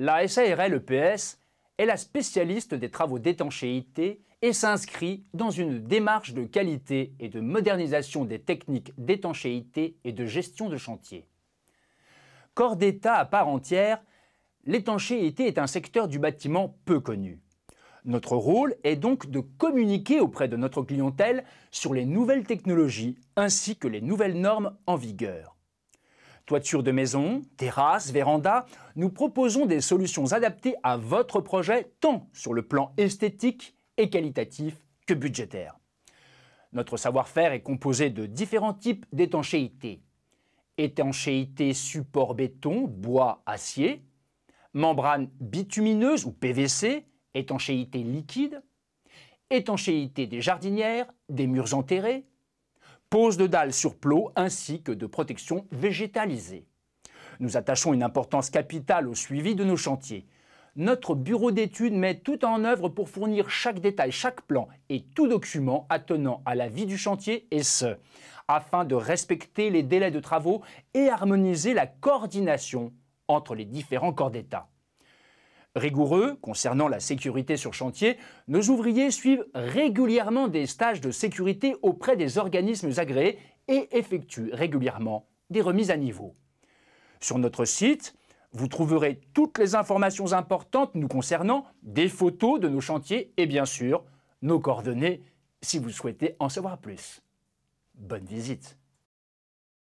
La SARL-EPS e est la spécialiste des travaux d'étanchéité et s'inscrit dans une démarche de qualité et de modernisation des techniques d'étanchéité et de gestion de chantier. Corps d'État à part entière, l'étanchéité est un secteur du bâtiment peu connu. Notre rôle est donc de communiquer auprès de notre clientèle sur les nouvelles technologies ainsi que les nouvelles normes en vigueur toiture de maison, terrasse, véranda, nous proposons des solutions adaptées à votre projet tant sur le plan esthétique et qualitatif que budgétaire. Notre savoir-faire est composé de différents types d'étanchéité. Étanchéité support béton, bois, acier, membrane bitumineuse ou PVC, étanchéité liquide, étanchéité des jardinières, des murs enterrés, pose de dalles sur plots ainsi que de protections végétalisées. Nous attachons une importance capitale au suivi de nos chantiers. Notre bureau d'études met tout en œuvre pour fournir chaque détail, chaque plan et tout document attenant à la vie du chantier et ce, afin de respecter les délais de travaux et harmoniser la coordination entre les différents corps d'État. Rigoureux concernant la sécurité sur chantier, nos ouvriers suivent régulièrement des stages de sécurité auprès des organismes agréés et effectuent régulièrement des remises à niveau. Sur notre site, vous trouverez toutes les informations importantes nous concernant, des photos de nos chantiers et bien sûr nos coordonnées si vous souhaitez en savoir plus. Bonne visite